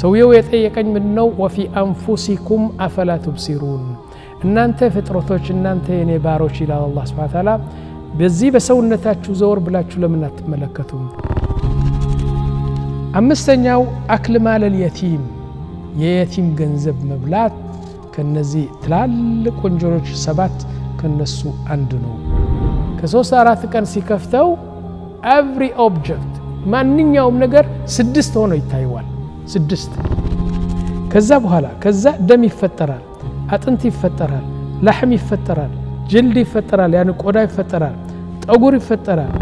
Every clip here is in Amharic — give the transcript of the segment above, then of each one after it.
ሰውየው የጠየቀኝ ምንድን ነው? ወፊ አንፉሲኩም አፈላ ቱብሲሩን እናንተ ፍጥረቶች፣ እናንተ የኔ ባሮች ይላል አላ ሱብሓነሁ ታላ በዚህ በሰውነታችሁ ዘወር ብላችሁ ለምን አትመለከቱም? አምስተኛው አክል ማለል የቲም የየቲም ገንዘብ መብላት ከነዚህ ትላልቅ ወንጀሎች ሰባት ከነሱ አንድ ነው። ከሶስት አራት ቀን ሲከፍተው ኤቭሪ ኦብጀክት ማንኛውም ነገር ስድስት ሆኖ ይታይዋል። ስድስት ከዛ በኋላ ከዛ ደም ይፈጠራል፣ አጥንት ይፈጠራል፣ ላሕም ይፈጠራል፣ ጅልድ ይፈጠራል፣ ያን ቆዳ ይፈጠራል፣ ጠጉር ይፈጠራል።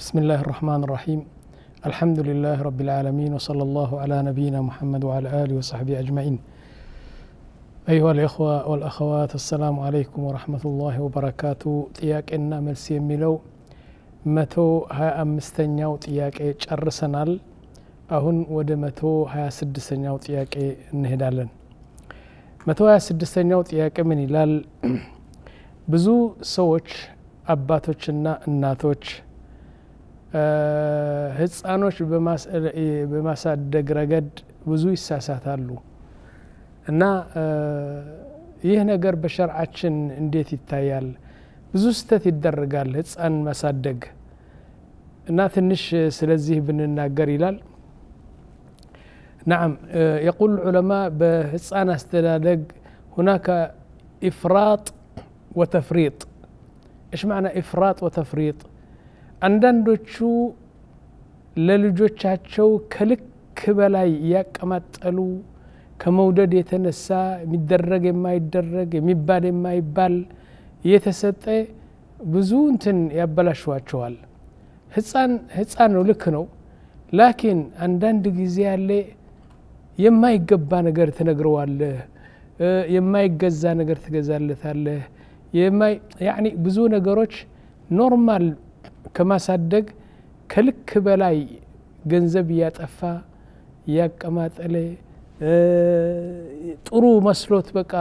بسم الله الرحمن الرحيم الحمد لله رب العالمين وصلى الله على نبينا محمد وعلى آله وصحبه أجمعين أيها الإخوة والأخوات السلام عليكم ورحمة الله وبركاته ጥያቄና መልስ የሚለው መቶ ሀያ አምስተኛው ጥያቄ ጨርሰናል አሁን ወደ መቶ ሀያ ስድስተኛው ጥያቄ እንሄዳለን መቶ ሀያ ስድስተኛው ጥያቄ ምን ይላል ብዙ ሰዎች አባቶችና እናቶች ህፃኖች በማሳደግ ረገድ ብዙ ይሳሳታሉ እና ይህ ነገር በሸርዓችን እንዴት ይታያል? ብዙ ስህተት ይደረጋል ህፃን ማሳደግ እና ትንሽ ስለዚህ ብንናገር ይላል። ናዓም የቁል ዑለማ በህፃን አስተዳደግ ሁናከ ኢፍራጥ ወተፍሪጥ። እሽ ማዕና ኢፍራጥ ወተፍሪጥ? አንዳንዶቹ ለልጆቻቸው ከልክ በላይ እያቀማጠሉ ከመውደድ የተነሳ የሚደረግ የማይደረግ የሚባል የማይባል እየተሰጠ ብዙ እንትን ያበላሸዋቸዋል። ህፃን ነው፣ ልክ ነው። ላኪን አንዳንድ ጊዜ ያለ የማይገባ ነገር ትነግረዋለህ፣ የማይገዛ ነገር ትገዛለታለህ። ብዙ ነገሮች ኖርማል ከማሳደግ ከልክ በላይ ገንዘብ እያጠፋ እያቀማጠለ ጥሩ መስሎት በቃ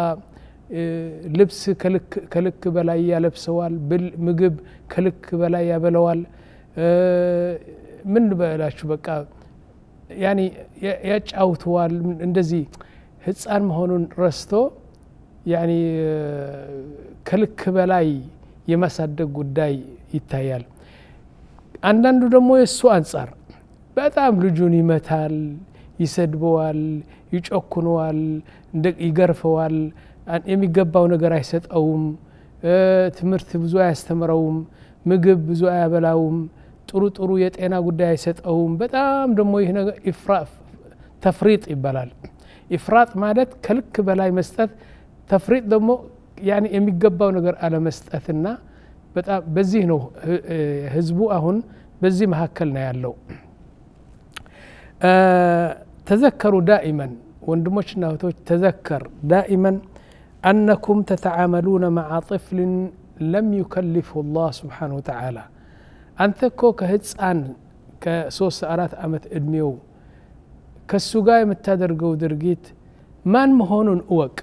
ልብስ ከልክ በላይ ያለብሰዋል፣ ምግብ ከልክ በላይ ያበለዋል። ምን በላችሁ በቃ ያኔ ያጫውተዋል። እንደዚህ ህፃን መሆኑን ረስቶ ከልክ በላይ የማሳደግ ጉዳይ ይታያል። አንዳንዱ ደግሞ የእሱ አንጻር በጣም ልጁን ይመታል። ይሰድበዋል፣ ይጨኩነዋል፣ ይገርፈዋል፣ የሚገባው ነገር አይሰጠውም፣ ትምህርት ብዙ አያስተምረውም፣ ምግብ ብዙ አያበላውም፣ ጥሩ ጥሩ የጤና ጉዳይ አይሰጠውም። በጣም ደግሞ ይህ ነገር ተፍሪጥ ይባላል። ኢፍራጥ ማለት ከልክ በላይ መስጠት፣ ተፍሪጥ ደግሞ የሚገባው ነገር አለመስጠትና በጣም በዚህ ነው ህዝቡ አሁን በዚህ መካከል ነው ያለው። آه، تذكروا دائما وندمجنا تذكر دائما أنكم تتعاملون مع طفل لم يكلفه الله سبحانه وتعالى أن تكو أن كسوس أرات أمت إدميو كالسقاية متادرقو درقيت مان مهون أوك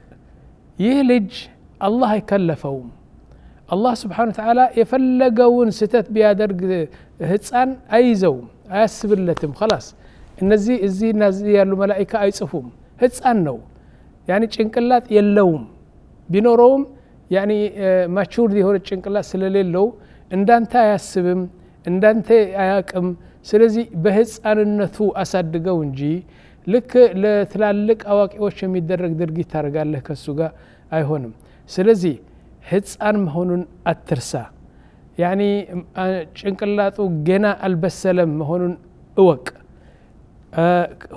يهلج الله يكلفهم الله سبحانه وتعالى يفلقون ستات بيادرق هتسان أيزو أسبلتهم خلاص እነዚህ እዚህና እዚህ ያሉ መላይካ አይጽፉም ህፃን ነው ያኒ ጭንቅላት የለውም ቢኖረውም ያኒ ማቹር የሆነ ጭንቅላት ስለሌለው እንዳንተ አያስብም እንዳንተ አያቅም ስለዚህ በህፃንነቱ አሳድገው እንጂ ልክ ለትላልቅ አዋቂዎች የሚደረግ ድርጊት ታደርጋለህ ከሱ ጋር አይሆንም ስለዚህ ህፃን መሆኑን አትርሳ ያኒ ጭንቅላቱ ገና አልበሰለም መሆኑን እወቅ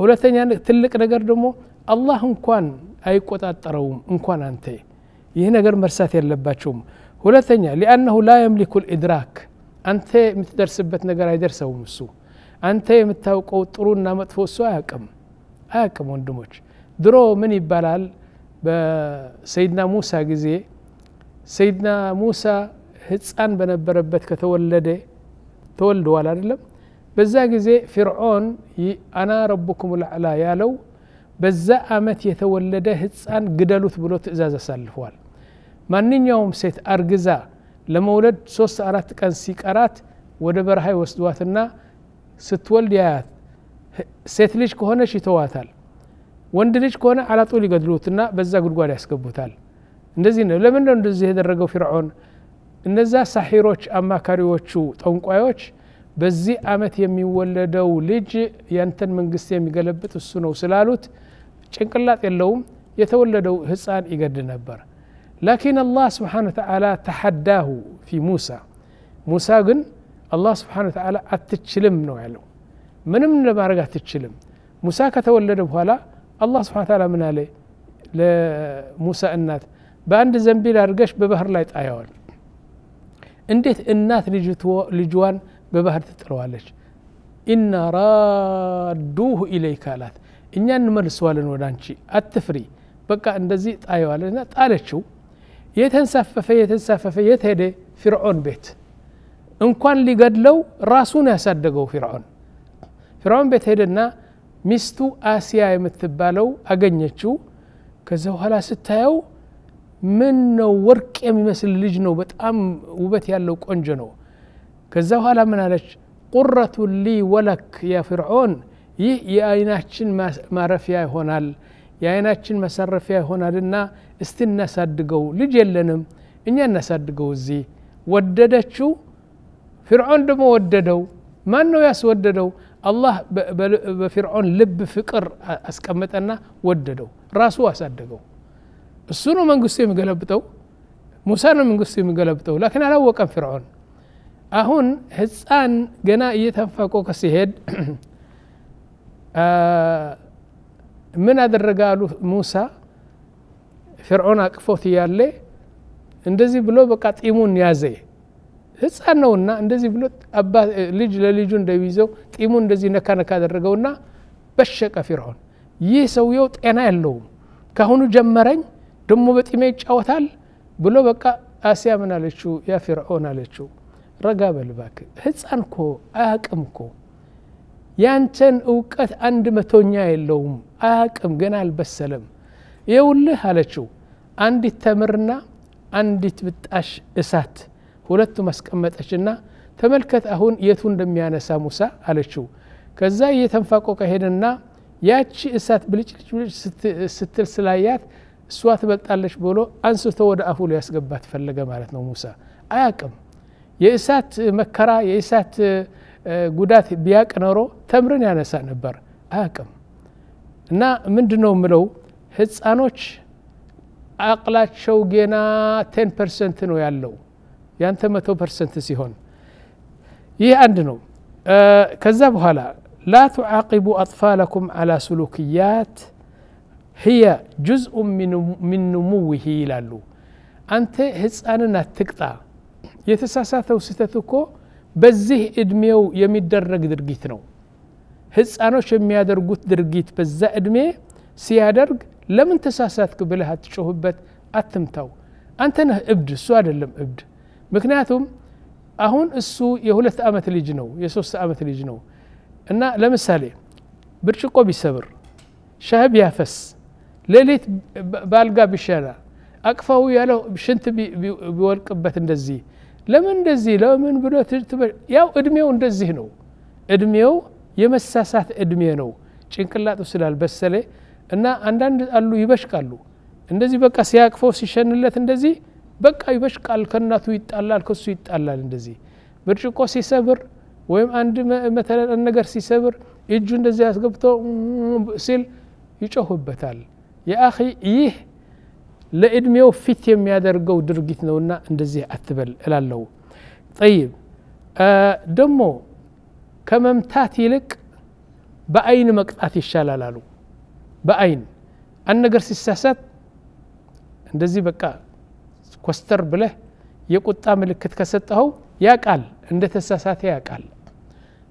ሁለተኛ ትልቅ ነገር ደግሞ አላህ እንኳን አይቆጣጠረውም እንኳን አንተ ይህ ነገር መርሳት የለባቸውም ሁለተኛ ሊአነሁ ላ የምሊኩ ልኢድራክ አንተ የምትደርስበት ነገር አይደርሰውም እሱ አንተ የምታውቀው ጥሩና መጥፎ እሱ አያቅም አያቅም ወንድሞች ድሮ ምን ይባላል በሰይድና ሙሳ ጊዜ ሰይድና ሙሳ ህፃን በነበረበት ከተወለደ ተወልደዋል አይደለም በዛ ጊዜ ፊርዖን አና ረቡኩም ልአዕላ ያለው በዛ አመት የተወለደ ህፃን ግደሉት ብሎ ትእዛዝ አሳልፈዋል ማንኛውም ሴት አርግዛ ለመውለድ ሶስት አራት ቀን ሲቀራት ወደ በረሃ ይወስዷትና ስትወልድ ያያት ሴት ልጅ ከሆነች ይተዋታል ወንድ ልጅ ከሆነ አላጦ ሊገድሉትና በዛ ጉድጓድ ያስገቡታል እንደዚህ ነው ለምን ነው እንደዚህ የደረገው ፊርዖን እነዛ ሳሒሮች አማካሪዎቹ ጠንቋዮች በዚህ አመት የሚወለደው ልጅ ያንተን መንግስት የሚገለብጥ እሱ ነው ስላሉት ጭንቅላት የለውም የተወለደው ህፃን ይገድ ነበር ላኪን አላህ ስብሓን ተዓላ ተሐዳሁ ፊ ሙሳ ሙሳ ግን አላህ ስብሓን ተዓላ አትችልም ነው ያለው ምንም ለማድረግ አትችልም ሙሳ ከተወለደ በኋላ አላህ ስብሓን ተዓላ ምን አለ ለሙሳ እናት በአንድ ዘንቢል አድርገሽ በባህር ላይ ጣያዋል እንዴት እናት ልጅዋን በባህር ትጥለዋለች ኢና ራዱሁ ኢለይክ አላት እኛ እንመልሰዋለን ወደ አንቺ አትፍሪ በቃ እንደዚህ ጣየዋለና ጣለችው የተንሳፈፈ የተንሳፈፈ የት ሄደ ፊርዖን ቤት እንኳን ሊገድለው ራሱን ያሳደገው ፊርዖን ፊርዖን ቤት ሄደና ሚስቱ አሲያ የምትባለው አገኘችው ከዚ በኋላ ስታየው ምን ነው ወርቅ የሚመስል ልጅ ነው በጣም ውበት ያለው ቆንጆ ነው ከዛ በኋላ ምን አለች ቁረቱ ሊ ወለክ ያ ፍርዖን ይህ የአይናችን ማረፊያ ይሆናል የአይናችን መሰረፊያ ይሆናልና እስቲ እናሳድገው ልጅ የለንም እኛ እናሳድገው እዚህ ወደደችው ፍርዖን ደግሞ ወደደው ማን ነው ያስወደደው አላህ በፊርዖን ልብ ፍቅር አስቀመጠና ወደደው ራሱ አሳደገው እሱ ነው መንግስቱ የሚገለብጠው ሙሳ ነው መንግስቱ የሚገለብጠው ላኪን አላወቀም ፍርዖን አሁን ህፃን ገና እየተንፈቆ ሲሄድ ምን አደረገ አሉ ሙሳ ፍርዖን አቅፎት እያለ እንደዚህ ብሎ በቃ ጢሙን ያዘ ህፃን ነውና እንደዚህ ብሎ ልጅ ለልጁ እንደሚይዘው ጢሙን እንደዚህ ነካ ነካ አደረገውና በሸቀ ፊርዖን ይህ ሰውየው ጤና የለውም ካሁኑ ጀመረኝ ደሞ በጢሜ ይጫወታል ብሎ በቃ አስያ ምን አለችው ያ ፊርዖን አለችው ረጋ በልባክ ህፃን ኮ አያቅም ኮ ያንተን እውቀት አንድ መቶኛ የለውም አያቅም ገና አልበሰለም የውልህ አለችው አንዲት ተምርና አንዲት ብጣሽ እሳት ሁለቱ ማስቀመጠችና ተመልከት አሁን የቱ እንደሚያነሳ ሙሳ አለችው ከዛ እየተንፋቆቀ ሄደና ያቺ እሳት ብልጭልጭ ስትል ስላያት እሷ ትበልጣለች ብሎ አንስቶ ወደ አፉ ሊያስገባት ፈለገ ማለት ነው ሙሳ አያቅም የእሳት መከራ የእሳት ጉዳት ቢያቅ ኖሮ ተምርን ያነሳ ነበር አያቅም እና ምንድ ነው የምለው ህፃኖች አቅላቸው ገና ቴን ፐርሰንት ነው ያለው ያንተ መቶ ፐርሰንት ሲሆን ይህ አንድ ነው ከዛ በኋላ ላ ቱዓቂቡ አጥፋለኩም አላ ሱሉክያት ህየ ጁዝኡ ምን ንሙውሂ ይላሉ አንተ ህፃንን አትቅጣ የተሳሳተው ስህተት እኮ በዚህ እድሜው የሚደረግ ድርጊት ነው ህፃኖች የሚያደርጉት ድርጊት በዛ እድሜ ሲያደርግ ለምን ተሳሳትክ ብለህ አትጮህበት አትምታው አንተ ነህ እብድ እሱ አይደለም እብድ ምክንያቱም አሁን እሱ የሁለት ዓመት ልጅ ነው የሶስት ዓመት ልጅ ነው እና ለምሳሌ ብርጭቆ ቢሰብር ሻህ ቢያፈስ ሌሊት ባልጋ ቢሸና አቅፋው ያለው ሽንት ቢወልቅበት እንደዚህ ለምን እንደዚህ ለምን ብሎ ያው እድሜው እንደዚህ ነው። እድሜው የመሳሳት እድሜ ነው። ጭንቅላቱ ስላልበሰለ እና አንዳንድ አሉ ይበሽቃሉ። እንደዚህ በቃ ሲያቅፈው ሲሸንለት እንደዚህ በቃ ይበሽቃል። ከእናቱ ይጣላል፣ ከሱ ይጣላል። እንደዚህ ብርጭቆ ሲሰብር ወይም አንድ መተለለ ነገር ሲሰብር እጁ እንደዚህ አስገብቶ ሲል ይጮህበታል። የአኺ ይህ ለእድሜው ፊት የሚያደርገው ድርጊት ነውና እንደዚህ አትበል እላለሁ ጠይብ ደግሞ ከመምታት ይልቅ በአይን መቅጣት ይሻላል አሉ በአይን አንድ ነገር ሲሳሳት እንደዚህ በቃ ኮስተር ብለህ የቁጣ ምልክት ከሰጠኸው ያቃል እንደ ተሳሳተ ያቃል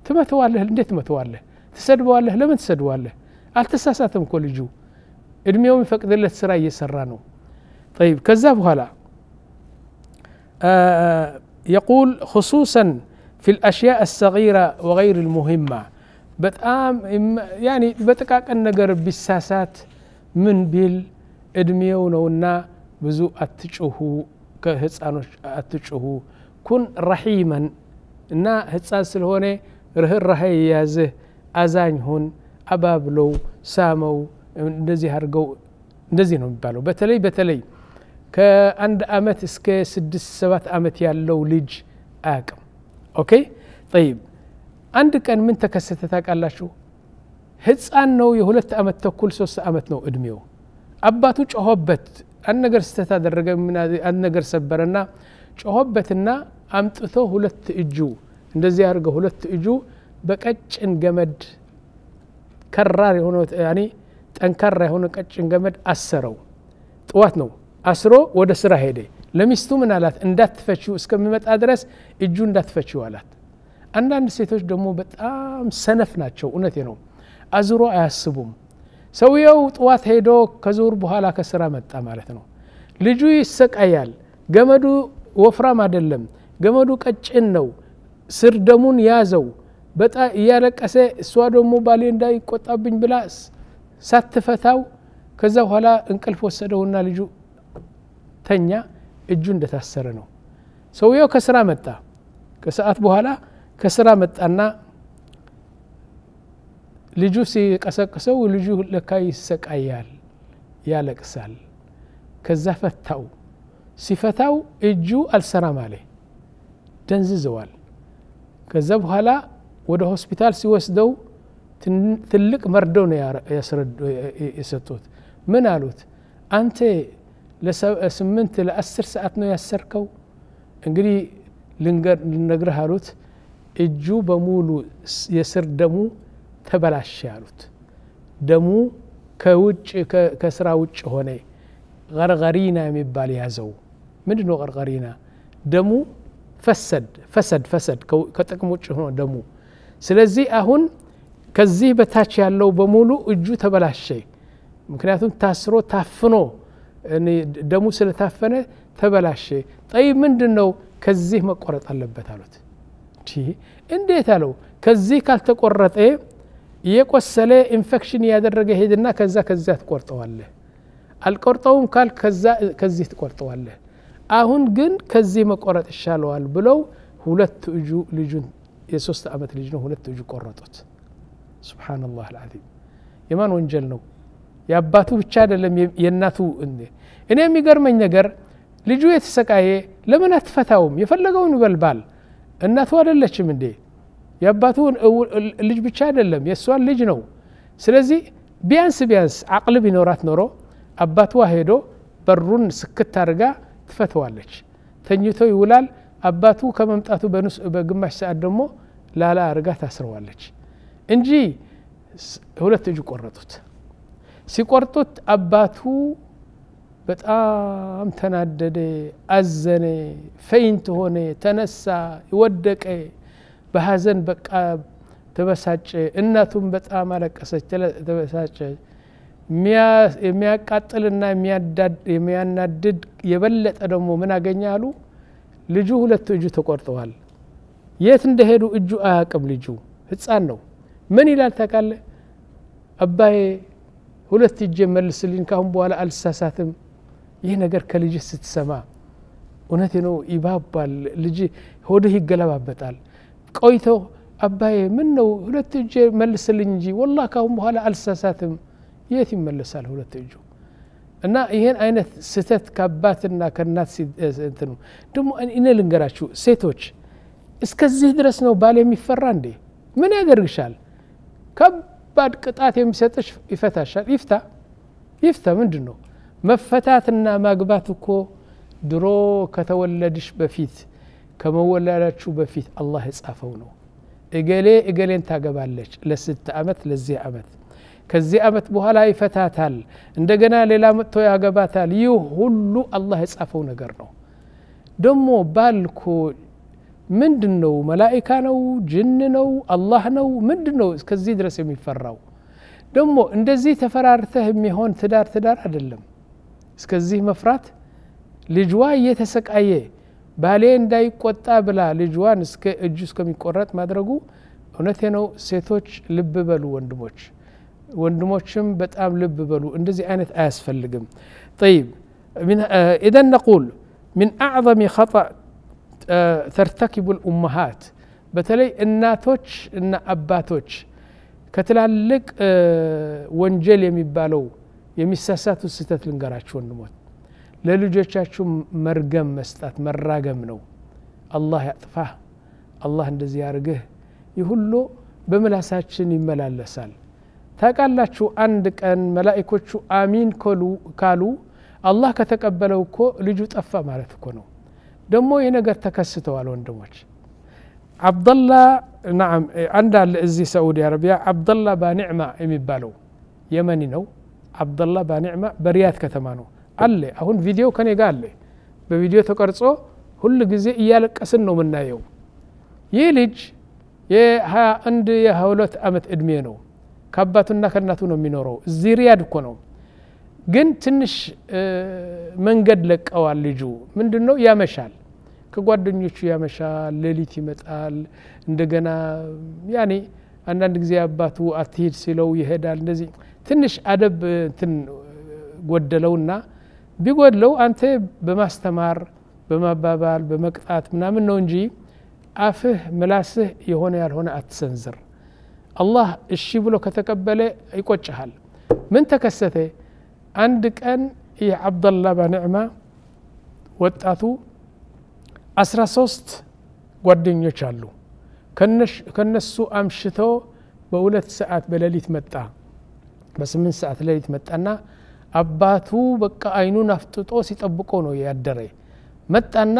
ትመተዋለህ እንዴት ትመተዋለህ ትሰድበዋለህ ለምን ትሰድበዋለህ አልተሳሳተም እኮ ልጁ እድሜው የሚፈቅድለት ስራ እየሰራ ነው طيب كذا هلا آه، آه، يقول خصوصا في الاشياء الصغيره وغير المهمه بتام يعني بتقاك النجر بالساسات من بيل ادميو نونا بزو اتشوهو كهتسانوش اتشوهو كن رحيما نا هتسان سلهوني ره الرهي يازه ازان هون ابابلو سامو نزي هرقو نزي نبالو بتلي بتلي ከአንድ አመት እስከ ስድስት ሰባት አመት ያለው ልጅ አያቅም ኦኬ ጠይብ አንድ ቀን ምን ተከሰተ ታውቃላችሁ ህፃን ነው የሁለት አመት ተኩል ሶስት ዓመት ነው እድሜው አባቱ ጮሆበት አንድ ነገር ስተት አደረገ አንድ ነገር ሰበረና ጮሆበትና አምጥቶ ሁለት እጁ እንደዚህ ያደርገ ሁለት እጁ በቀጭን ገመድ ከራር የሆነ ጠንካራ የሆነ ቀጭን ገመድ አሰረው ጥዋት ነው አስሮ ወደ ስራ ሄደ ለሚስቱ ምን አላት እንዳትፈችው እስከሚመጣ ድረስ እጁ እንዳትፈችው አላት አንዳንድ ሴቶች ደግሞ በጣም ሰነፍ ናቸው እውነቴ ነው አዝሮ አያስቡም ሰውየው ጥዋት ሄዶ ከዙር በኋላ ከስራ መጣ ማለት ነው ልጁ ይሰቃያል ገመዱ ወፍራም አይደለም ገመዱ ቀጭን ነው ስር ደሙን ያዘው በጣ እያለቀሰ እሷ ደግሞ ባሌ እንዳይቆጣብኝ ብላ ሳትፈታው ከዛ በኋላ እንቅልፍ ወሰደውና ልጁ ተኛ እጁ እንደታሰረ ነው ሰውየው ከስራ መጣ ከሰዓት በኋላ ከስራ መጣና ልጁ ሲቀሰቅሰው ልጁ ለካ ይሰቃያል ያለቅሳል ከዛ ፈታው ሲፈታው እጁ አልሰራም አለ ደንዝዘዋል ከዛ በኋላ ወደ ሆስፒታል ሲወስደው ትልቅ መርዶ ነው የሰጡት ምን አሉት አንተ لسمنت لأسر سأتنو يسر كو انجري لنقر لنقر هاروت اجو بمولو يسر دمو تبلاش هاروت دمو كوج كسراوج هوني غرغرينا مبالي هزو من دنو غرغرينا دمو فسد فسد فسد كتكموش هون دمو سلزي أهون كزي بتاتش هاللو بمولو اجو تبلاش ممكن تاسرو تافنو ደሙ ስለታፈነ ተበላሸ። ጠይ ምንድን ነው? ከዚህ መቆረጥ አለበት አሉት። እንዴት አለው። ከዚህ ካልተቆረጠ የቆሰለ ኢንፌክሽን እያደረገ ሄድና ከዛ ከዚያ ትቆርጠዋለህ። አልቆርጠውም ካል ከዚህ ትቆርጠዋለህ። አሁን ግን ከዚህ መቆረጥ ይሻለዋል ብለው ሁለት እጁ ልጁን የሶስት ዓመት ልጅ ነው፣ ሁለት እጁ ቆረጡት። ሱብሓነላህ ልዓዚም የማን ወንጀል ነው? የአባቱ ብቻ አይደለም የእናቱ እኔ የሚገርመኝ ነገር ልጁ የተሰቃየ ለምን አትፈታውም የፈለገውን ይበልባል እናቱ አይደለችም እንዴ የአባቱ ልጅ ብቻ አይደለም የእሷን ልጅ ነው ስለዚህ ቢያንስ ቢያንስ አቅል ቢኖራት ኖሮ አባቷ ሄዶ በሩን ስክት አድርጋ ትፈተዋለች ተኝቶ ይውላል አባቱ ከመምጣቱ በግማሽ ሰዓት ደግሞ ላላ አርጋ ታስረዋለች እንጂ ሁለት እጅ ቆረጡት ሲቆርጡት አባቱ በጣም ተናደደ፣ አዘነ፣ ፈይንት ሆነ፣ ተነሳ፣ ወደቀ፣ በሀዘን በቃ ተበሳጨ። እናቱም በጣም አለቀሰች፣ ተበሳጨ። የሚያቃጥልና የሚያናድድ የበለጠ ደግሞ ምን አገኘ ልጁ ሁለቱ እጁ ተቆርጠዋል። የት እንደሄዱ እጁ አያውቅም ልጁ ህፃን ነው። ምን ይላል ታውቃለህ? አባዬ ሁለት እጄ መልስልኝ ካሁን በኋላ አልሳሳትም ይህ ነገር ከልጅህ ስትሰማ እውነቴ ነው ይባባል ልጅ ሆድህ ይገለባበጣል ቆይቶ አባዬ ምን ነው ሁለት እጄ መልስልኝ እንጂ ወላ ካሁን በኋላ አልሳሳትም የት ይመለሳል ሁለት እጁ እና ይህን አይነት ስህተት ከአባትና ከእናት እንትኑ ደግሞ እኔ ልንገራችሁ ሴቶች እስከዚህ ድረስ ነው ባል የሚፈራ እንዴ ምን ያደርግሻል ከባድ ቅጣት የሚሰጥሽ ይፈታሻል። ይፍታ ይፍታ። ምንድን ነው መፈታትና ማግባት እኮ ድሮ ከተወለድሽ በፊት ከመወለዳችሁ በፊት አላህ የጻፈው ነው። እገሌ እገሌን ታገባለች ለስት ዓመት ለዚህ ዓመት ከዚህ ዓመት በኋላ ይፈታታል፣ እንደገና ሌላ መጥቶ ያገባታል። ይህ ሁሉ አላህ የጻፈው ነገር ነው። ደግሞ ባል እኮ ምንድን ነው መላይካ ነው ጅን ነው አላህ ነው ምንድን ነው እስከዚህ ድረስ የሚፈራው ደግሞ እንደዚህ ተፈራርተህ የሚሆን ትዳር ትዳር አይደለም እስከዚህ መፍራት ልጅዋ እየተሰቃየ ባሌ እንዳይቆጣ ብላ ልጅዋን እስከ እጁ እስከሚቆረጥ ማድረጉ እውነቴ ነው ሴቶች ልብ በሉ ወንድሞች ወንድሞችም በጣም ልብ በሉ እንደዚህ አይነት አያስፈልግም طيب اذا نقول من اعظم خطا ተርተኪቡ ኡመሃት በተለይ እናቶች እና አባቶች ከትላልቅ ወንጀል የሚባለው የሚሳሳቱ ስህተት ልንገራችሁ ወንድሞት ለልጆቻችሁ መርገም መስጣት መራገም ነው አላህ ያጥፋህ አላህ እንደዚህ ያርግህ ይህ ሁሉ በምላሳችን ይመላለሳል ታቃላችሁ አንድ ቀን መላኢኮቹ አሚን ካሉ አላህ ከተቀበለው እኮ ልጁ ጠፋ ማለት እኮ ነው ደግሞ ይህ ነገር ተከስተዋል ወንድሞች አብደላ ናም አንድ አለ እዚህ አረቢያ አብደላ ባኒዕማ የሚባለው የመኒ ነው አብደላ ባኒዕማ በሪያት ከተማ ነው አለ አሁን ቪዲዮ ከኔ ጋር አለ በቪዲዮ ተቀርጾ ሁል ጊዜ እያለቀስን ነው የምናየው ይህ ልጅ የ21 የ22 ዓመት እድሜ ነው ከአባቱና ከእናቱ ነው የሚኖረው እዚህ ሪያድ እኮ ነው ግን ትንሽ መንገድ ለቀዋል ልጁ ምንድን ነው ያመሻል ከጓደኞቹ ያመሻል፣ ሌሊት ይመጣል። እንደገና ያኔ አንዳንድ ጊዜ አባቱ አትሄድ ሲለው ይሄዳል። እንደዚህ ትንሽ አደብ እንትን ጎደለውና ቢጎድለው አንተ በማስተማር በማባባል በመቅጣት ምናምን ነው እንጂ አፍህ ምላስህ የሆነ ያልሆነ አትሰንዝር። አላህ እሺ ብሎ ከተቀበለ ይቆጭሃል። ምን ተከሰተ? አንድ ቀን ይህ አብደላ ባንዕማ ወጣቱ 13 ጓደኞች አሉ ከነሱ አምሽቶ በሁለት ሰዓት በሌሊት መጣ በስምንት ሰዓት ሌሊት መጣና አባቱ በቃ አይኑን አፍጥጦ ሲጠብቆ ነው ያደረ መጣና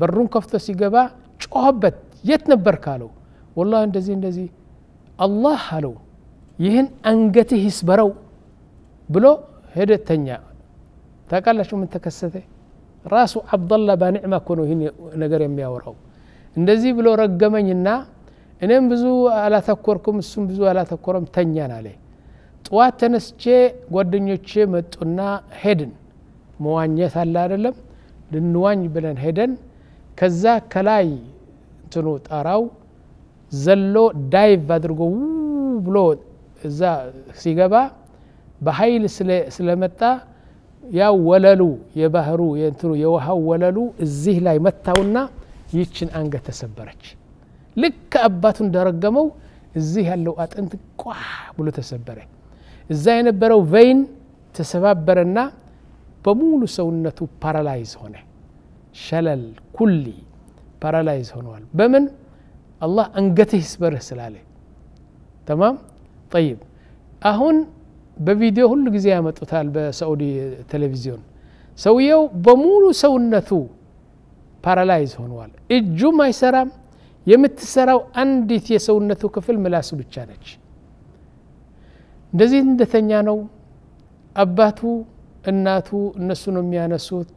በሩን ከፍቶ ሲገባ ጮኸበት የት ነበር ካለው ወላ እንደዚህ እንደዚህ አላህ አለው ይህን አንገትህ ይስበረው ብሎ ሄደተኛ ታቃላችሁ ምን ተከሰተ ራሱ አብደላ ባኒዕማ እኮ ነው ይህን ነገር የሚያወራው እንደዚህ ብሎ ረገመኝና እኔም ብዙ አላተኮርኩም እሱም ብዙ አላተኮረም ተኛን አለ ጠዋት ተነስቼ ጓደኞቼ መጡና ሄድን መዋኘት አለ አይደለም ልንዋኝ ብለን ሄደን ከዛ ከላይ እንትኑ ጣራው ዘሎ ዳይቭ አድርጎ ብሎ እዛ ሲገባ በኃይል ስለመጣ يا وللو يا بهرو يا انترو يا وها وللو الزيه لاي متاونا يتشن انغا تسبرج لك اباتون درقمو الزيه اللو انت قواح بلو تسبره ازاي نبرو فين تسباب برنا بمولو سونتو بارالايز هنا شلل كلي بارالايز هون بمن الله انغته سبره سلاله تمام طيب اهون በቪዲዮ ሁሉ ጊዜ ያመጡታል በሳዑዲ ቴሌቪዥን ሰውየው በሙሉ ሰውነቱ ፓራላይዝ ሆነዋል እጁም አይሰራም የምትሰራው አንዲት የሰውነቱ ክፍል ምላሱ ብቻ ነች እንደዚህ እንደተኛ ነው አባቱ እናቱ እነሱ ነው የሚያነሱት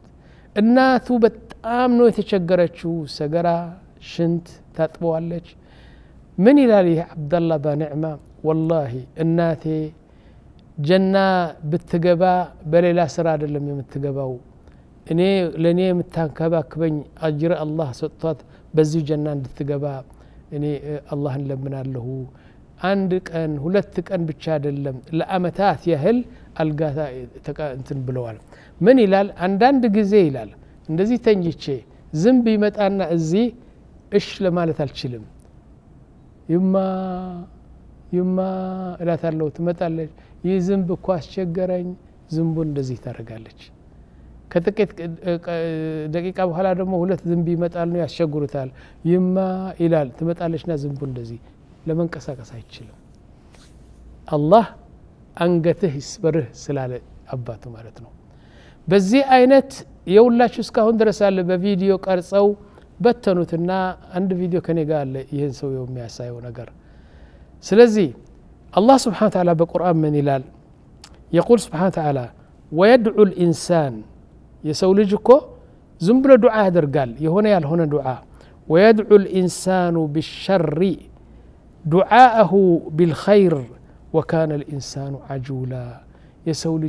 እናቱ በጣም ነው የተቸገረችው ሰገራ ሽንት ታጥበዋለች ምን ይላል ይህ አብደላ ባንዕማ ወላሂ እናቴ ጀና ብትገባ በሌላ ስራ አይደለም የምትገባው እኔ ለእኔ የምታንከባክበኝ አጅር አላህ ሰጥቷት በዚህ ጀና እንድትገባ እኔ አላህን ለምናለሁ አንድ ቀን ሁለት ቀን ብቻ አይደለም ለአመታት ያህል አልጋታ እንትን ብለዋል ምን ይላል አንዳንድ ጊዜ ይላል እንደዚህ ተኝቼ ዝም ቢመጣና እዚህ እሽ ለማለት አልችልም ይማ ይማ እላታለሁ ትመጣለች ይህ ዝንብ እኮ አስቸገረኝ ዝንቡ እንደዚህ ታደርጋለች ከጥቂት ደቂቃ በኋላ ደግሞ ሁለት ዝንብ ይመጣል ነው ያስቸግሩታል ይማ ይላል ትመጣለችና ዝንቡ እንደዚህ ለመንቀሳቀስ አይችልም አላህ አንገትህ ይስበርህ ስላለ አባቱ ማለት ነው በዚህ አይነት የውላችሁ እስካሁን ድረስ አለ በቪዲዮ ቀርጸው በተኑትና አንድ ቪዲዮ ከኔ ጋር አለ ይህን ሰው የሚያሳየው ነገር ስለዚህ الله سبحانه وتعالى بقرآن من إلال يقول سبحانه وتعالى ويدعو الإنسان يسولجكو زنبلا دعاء هدر يهون يال هنا دعاء ويدعو الإنسان بالشر دعاءه بالخير وكان الإنسان عجولا يسول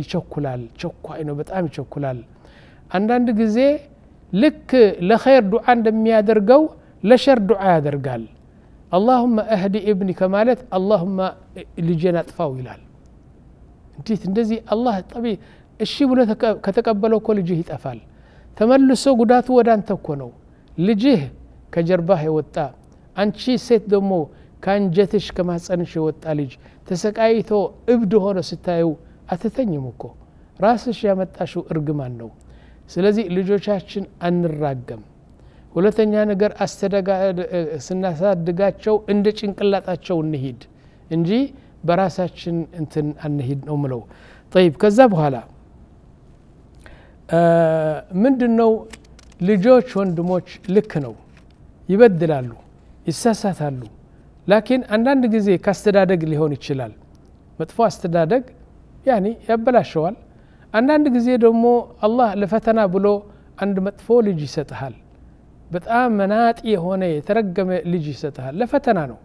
يشكلال تشكو إنه بتأمي تشكلال عندنا لك لخير دعاء دم يادر لشر دعاء هدر اللهم اهد ابنك ማለት اللهم ልጄን አጥፋው ይላል እንዴት እንደዚህ አላህ ጠቢ እሺ ብሎ ከተቀበለው እኮ ልጅህ ይጠፋል ተመልሶ ጉዳቱ ወደ አንተ እኮ ነው ልጅህ ከጀርባህ የወጣ አንቺ ሴት ደግሞ ከአንጀትሽ ከማፀንሽ የወጣ ልጅ ተሰቃይቶ እብድ ሆነ ስታዩ አትተኝም እኮ ራስሽ ያመጣሽው እርግማን ነው ስለዚህ ልጆቻችን አንራገም ሁለተኛ ነገር ስናሳድጋቸው እንደ ጭንቅላጣቸው እንሂድ እንጂ በራሳችን እንትን አንሂድ ነው ምለው ጠይብ ከዛ በኋላ ምንድን ነው ልጆች ወንድሞች ልክ ነው ይበድላሉ ይሳሳታሉ ላኪን አንዳንድ ጊዜ ከአስተዳደግ ሊሆን ይችላል መጥፎ አስተዳደግ ያኒ ያበላሸዋል አንዳንድ ጊዜ ደግሞ አላህ ለፈተና ብሎ አንድ መጥፎ ልጅ ይሰጥሃል በጣም መናጢ የሆነ የተረገመ ልጅ ይሰጥሃል ለፈተና ነው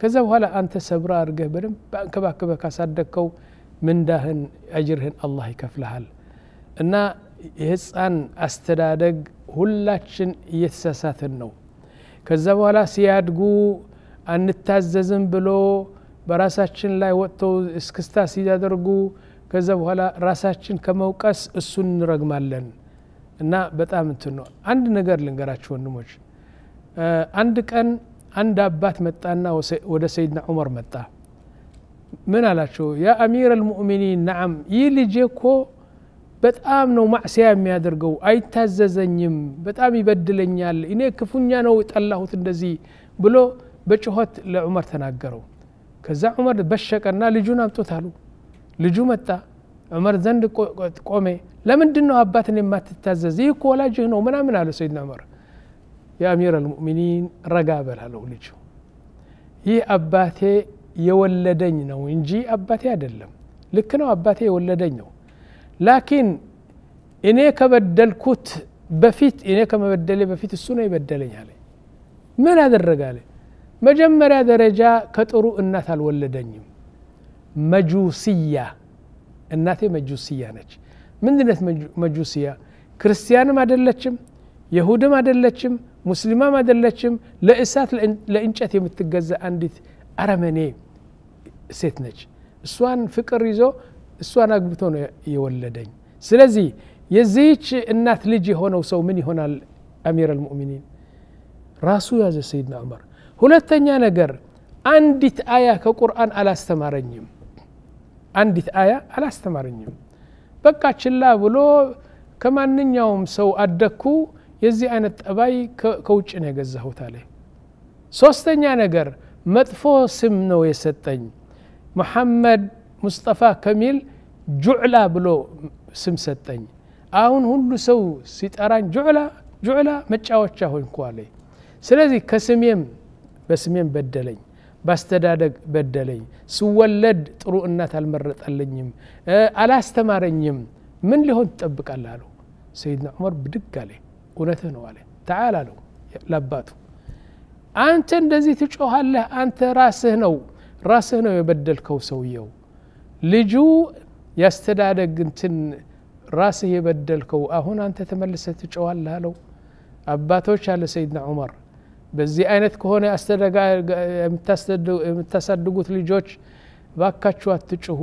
ከዛ በኋላ አንተ ሰብራ አድርገህ በደንብ በአንከባክበህ ካሳደግከው ምንዳህን አጅርህን አላህ ይከፍልሃል እና የህፃን አስተዳደግ ሁላችን እየተሳሳትን ነው ከዛ በኋላ ሲያድጉ አንታዘዝም ብሎ በራሳችን ላይ ወጥተው እስክስታ ሲያደርጉ ከዛ በኋላ ራሳችን ከመውቀስ እሱን እንረግማለን እና በጣም እንትን ነው። አንድ ነገር ልንገራችሁ ወንድሞች፣ አንድ ቀን አንድ አባት መጣና ወደ ሰይድና ዑመር መጣ። ምን አላቸው? ያ አሚር ልሙእሚኒን ነዓም፣ ይህ ልጄ እኮ በጣም ነው ማዕስያ የሚያደርገው፣ አይታዘዘኝም፣ በጣም ይበድለኛል፣ እኔ ክፉኛ ነው ጠላሁት እንደዚህ ብሎ በጩኸት ለዑመር ተናገረው። ከዛ ዑመር በሸቀና ልጁን አምጡት አሉ። ልጁ መጣ። ዑመር ዘንድ ቆሜ ለምንድን ነው አባትን የማትታዘዝ ይህ እኮ ወላጅህ ነው ምናምን አለ ሰይድና ዑመር የአሚር አልሙእሚኒን ረጋ በላለው ልጁ ይህ አባቴ የወለደኝ ነው እንጂ አባቴ አይደለም ልክ ነው አባቴ የወለደኝ ነው ላኪን እኔ ከበደልኩት በፊት እኔ ከመበደሌ በፊት እሱ ነው የበደለኝ አለ ምን አደረገ አለ መጀመሪያ ደረጃ ከጥሩ እናት አልወለደኝም መጁስያ እናቴ መጁስያ ነች ምንድነት መጁስያ ክርስቲያንም አደለችም የሁድም አደለችም ሙስሊማም አደለችም ለእሳት ለእንጨት የምትገዛ አንዲት አረመኔ ሴት ነች እሷን ፍቅር ይዞ እሷን አግብቶ ነው የወለደኝ ስለዚህ የዚህች እናት ልጅ የሆነው ሰው ምን ይሆናል አሚር አልሙእሚኒን ራሱ ያዘ ሰይድና ዑመር ሁለተኛ ነገር አንዲት አያ ከቁርአን አላስተማረኝም አንዲት አያ አላስተማረኝም በቃ ችላ ብሎ ከማንኛውም ሰው አደግኩ የዚህ አይነት ጠባይ ከውጭ ነው የገዛሁት አለ ሶስተኛ ነገር መጥፎ ስም ነው የሰጠኝ መሐመድ ሙስጠፋ ከሚል ጁዕላ ብሎ ስም ሰጠኝ አሁን ሁሉ ሰው ሲጠራኝ ጁዕላ ጁዕላ መጫወቻ ሆንኩ አለ ስለዚህ ከስሜም በስሜም በደለኝ ባስተዳደግ በደለኝ፣ ስወለድ ጥሩ እናት አልመረጠልኝም፣ አላስተማረኝም፣ ምን ሊሆን ትጠብቃል አሉ። ሰይድና ዑመር ብድግ አለ። እውነትህ ነው አለ። ተዓል አለው ለአባቱ፣ አንተ እንደዚህ ትጮኋለህ አንተ ራስህ ነው ራስህ ነው የበደልከው። ሰውየው ልጁ ያስተዳደግ እንትን ራስህ የበደልከው፣ አሁን አንተ ተመልሰህ ትጮኻለህ አለው። አባቶች አለ ሰይድና ዑመር በዚህ አይነት ከሆነ የምታሳድጉት ልጆች ባካችሁ አትጭሁ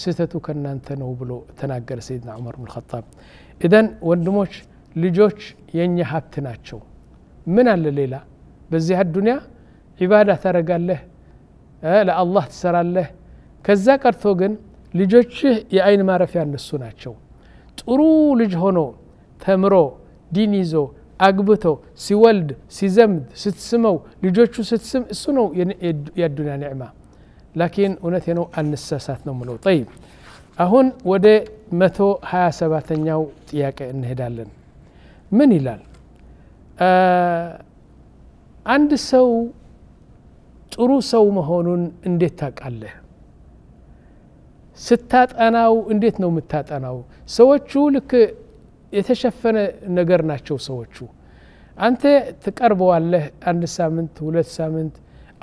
ስህተቱ ከእናንተ ነው ብሎ ተናገረ ሰይድና ዑመር ብን ኸጣብ እደን ወንድሞች ልጆች የእኛ ሀብት ናቸው ምን አለ ሌላ በዚህ አዱኒያ ዒባዳ ታረጋለህ ለአላህ ትሰራለህ ከዛ ቀርቶ ግን ልጆችህ የአይን ማረፊያ እነሱ ናቸው ጥሩ ልጅ ሆኖ ተምሮ ዲን ይዞ አግብተው ሲወልድ ሲዘምድ ስትስመው ልጆቹ ስትስም እሱ ነው የአዱኒያ ኒዕማ ላኪን እውነቴ ነው አንሳሳት ነው ምለው ጠይብ አሁን ወደ መቶ ሀያ ሰባተኛው ጥያቄ እንሄዳለን ምን ይላል አንድ ሰው ጥሩ ሰው መሆኑን እንዴት ታውቃለህ ስታጠናው እንዴት ነው የምታጠናው ሰዎቹ ልክ የተሸፈነ ነገር ናቸው ሰዎቹ አንተ ትቀርበዋለህ አንድ ሳምንት ሁለት ሳምንት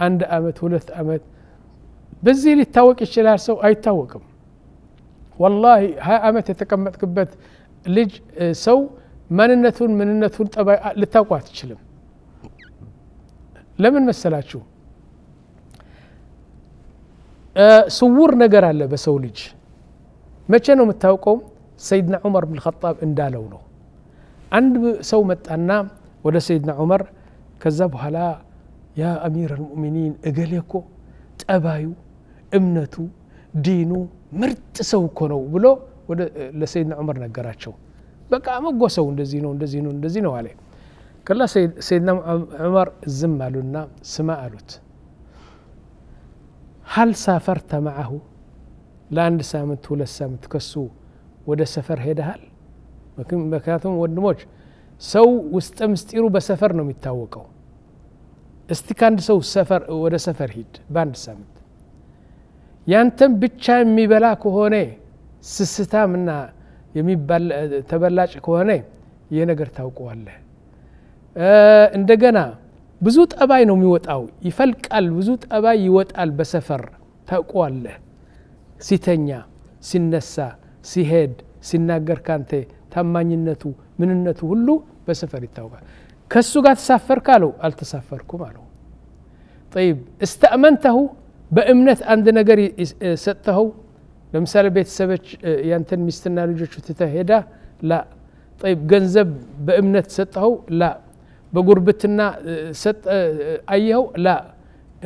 አንድ አመት ሁለት አመት በዚህ ሊታወቅ ይችላል ሰው አይታወቅም ወላሂ ሀያ አመት የተቀመጥክበት ልጅ ሰው ማንነቱን ምንነቱን ጠባይ ልታውቁ አትችልም ለምን መሰላችሁ ስውር ነገር አለ በሰው ልጅ መቼ ነው የምታውቀውም سيدنا عمر بن الخطاب اندالو له عند سومت أنا ولا سيدنا عمر كذب هلا يا أمير المؤمنين أجليكو تأبايو أمنتو دينو مرت سو كنو بلو ولا لسيدنا عمر نجراتشو بقى ما جو سو ندزينو ندزينو ندزينو عليه كلا سيد سيدنا عمر زم لنا سما قالت هل سافرت معه لا عند سامت ولا سامت كسو ወደ ሰፈር ሄደሃል ምክንያቱም ወንድሞች ሰው ውስጠ ምስጢሩ በሰፈር ነው የሚታወቀው እስቲ ከአንድ ሰው ሰፈር ወደ ሰፈር ሂድ በአንድ ሳምንት ያንተም ብቻ የሚበላ ከሆነ ስስታምና ተበላጭ ከሆነ ይህ ነገር ታውቀዋለህ እንደገና ብዙ ጠባይ ነው የሚወጣው ይፈልቃል ብዙ ጠባይ ይወጣል በሰፈር ታውቀዋለህ ሲተኛ ሲነሳ ሲሄድ ሲናገር ካንተ ታማኝነቱ ምንነቱ ሁሉ በሰፈር ይታወቃል ከሱ ጋር ተሳፈርክ አለው አልተሳፈርኩም አለው ጠይብ እስተእመንተሁ በእምነት አንድ ነገር ሰጥተኸው ለምሳሌ ቤተሰቦች ያንተን ሚስትና ልጆቹ ትተህ ሄዳ ላ ጠይብ ገንዘብ በእምነት ሰጠኸው ላ በጉርብትና አየኸው ላ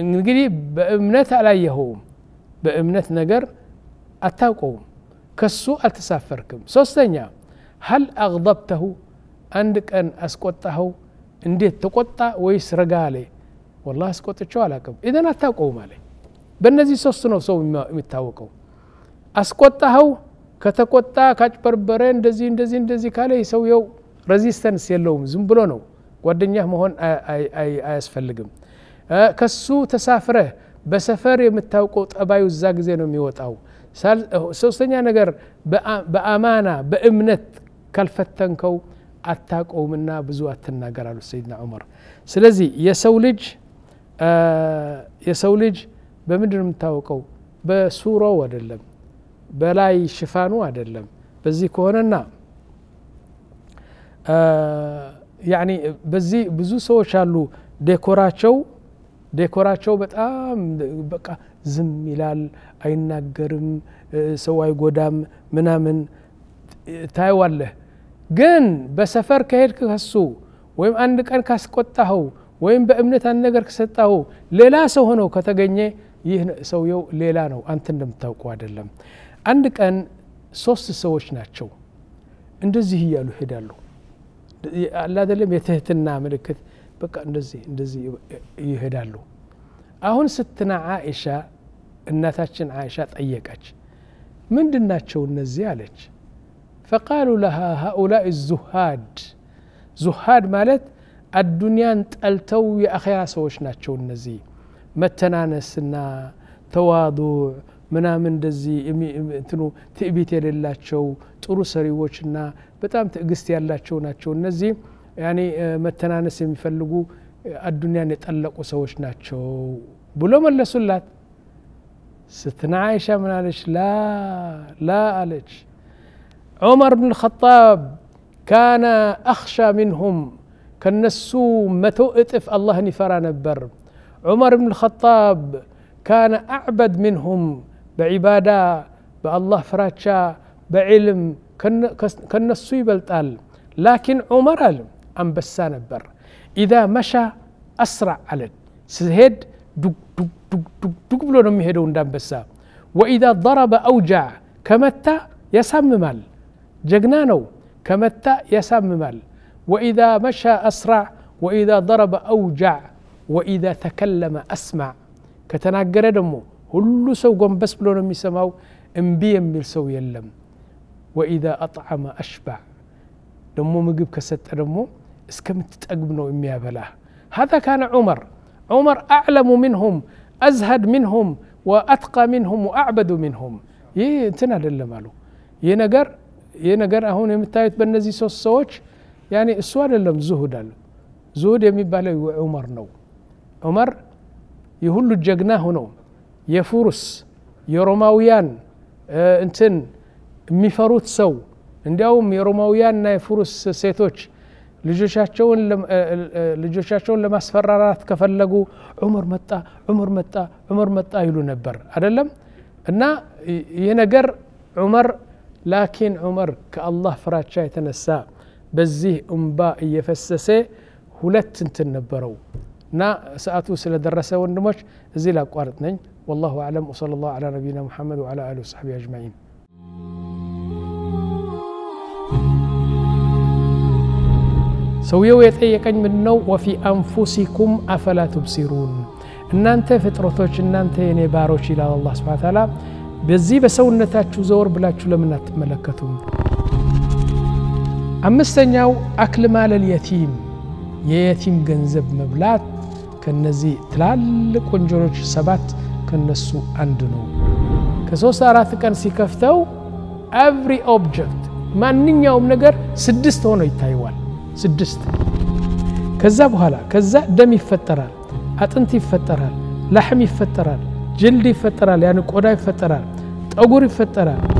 እንግዲህ በእምነት አላየኸውም በእምነት ነገር አታውቀውም ከሱ አልተሳፈርክም ሶስተኛ ሀል አغضብተሁ አንድ ቀን አስቆጣኸው እንዴት ተቆጣ ወይስ ረጋ አለ ወላ አስቆጥቸው አላቅም ኢደን አታውቀውም አለ በእነዚህ ሶስት ነው ሰው የሚታወቀው አስቆጣኸው ከተቆጣ ካጭበርበረ እንደዚህ እንደዚህ እንደዚህ ካለ ሰውየው ሬዚስተንስ የለውም ዝም ብሎ ነው ጓደኛ መሆን አያስፈልግም ከሱ ተሳፍረህ በሰፈር የምታውቀው ጠባዩ እዛ ጊዜ ነው የሚወጣው ሶስተኛ ነገር በአማና በእምነት ካልፈተንከው አታቆምና ብዙ አትናገር አሉ ሰይድና ዑመር ስለዚህ የሰው ልጅ የሰው ልጅ በምንድን የምታወቀው በሱራው አይደለም በላይ ሽፋኑ አይደለም በዚህ ከሆነና ያኒ በዚህ ብዙ ሰዎች አሉ ዴኮራቸው ዴኮራቸው በጣም በቃ ዝም ይላል፣ አይናገርም፣ ሰው አይጎዳም ምናምን ታየዋለህ። ግን በሰፈር ከሄድ ከሱ ወይም አንድ ቀን ካስቆጣኸው ወይም በእምነት አንድ ነገር ከሰጣው ሌላ ሰው ሆነው ከተገኘ ይህ ሰውየው ሌላ ነው፣ አንተ እንደምታውቀው አይደለም። አንድ ቀን ሶስት ሰዎች ናቸው እንደዚህ እያሉ ይሄዳሉ። አላደለም የትህትና ምልክት በቃ እንደዚህ እንደዚህ ይሄዳሉ። أهون ستنا عائشة النتاجن عائشة طيقك من دناتشو النزيالك فقالوا لها هؤلاء الزهاد زهاد مالت الدنيا انتقلتو يا أخي سوش ناتشو النزي متنانسنا تواضع منا من دزي تنو تئبيت يللاتشو ترو وشنا بتام تقستي يللاتشو ناتشو النزي يعني متنانس يفلقو الدنيا نتألق وسوش ناتشو بلوم اللي سلات ستنا عائشة من عليش لا لا عليش عمر بن الخطاب كان أخشى منهم كنسو متو اتف الله نفرا نبر عمر بن الخطاب كان أعبد منهم بعبادة بالله فراتشا بعلم كنسو يبلتال لكن عمر أم بس نبر إذا مشى أسرع على سهد دك دك دك دك دك بلو نمي هدو بسا وإذا ضرب أوجع كمتا يسممال جغنانو كمتا مال وإذا مشى أسرع وإذا ضرب أوجع وإذا تكلم أسمع كتناقر دمو هل سو قم بس بلو نمي سماو انبي يميل سو يلم وإذا أطعم أشبع دمو مقب كست دمو اسكمت تقبنوا إمي بلا هذا كان عمر عمر أعلم منهم أزهد منهم وأتقى منهم وأعبد منهم يي انتنا دل مالو ينقر نقر أهون يمتايت بالنزي سوس سوش يعني السؤال اللهم زهودا زهود زهد يمي بالي عمر نو عمر يهل الجقناه نو يفرس يرماويان انتن ميفروت سو عندهم يرماويان نا يفرس سيتوش ልጆቻቸውን ልጆቻቸውን ለማስፈራራት ከፈለጉ ዑመር መጣ ዑመር መጣ ዑመር መጣ ይሉ ነበር አይደለም እና ይህ ነገር ዑመር ላኪን ዑመር ከአላህ ፍራቻ የተነሳ በዚህ እምባ እየፈሰሰ ሁለት እንትን ነበረው እና ሰዓቱ ስለደረሰ ወንድሞች እዚህ ላቋርጥ ነኝ والله أعلم وصلى الله على نبينا محمد وعلى آله وصحبه أجمعين ሰውየው የጠየቀኝ ምንድን ነው? ወፊ አንፉሲኩም አፈላ ቱብሲሩን እናንተ ፍጥረቶች፣ እናንተ የኔ ባሮች ይላል አላ ስብን ታላ በዚህ በሰውነታችሁ ዘወር ብላችሁ ለምን አትመለከቱም? አምስተኛው አክል ማለል የቲም የየቲም ገንዘብ መብላት ከነዚህ ትላልቅ ወንጀሎች ሰባት ከነሱ አንድ ነው። ከሶስት አራት ቀን ሲከፍተው ኤቭሪ ኦብጀክት ማንኛውም ነገር ስድስት ሆኖ ይታይዋል። سدست كذا بهلا كذا دم يفترال أتنتي يفترال لحم يفترال جلد يفترال يعني قدا يفترال تأجور يفترال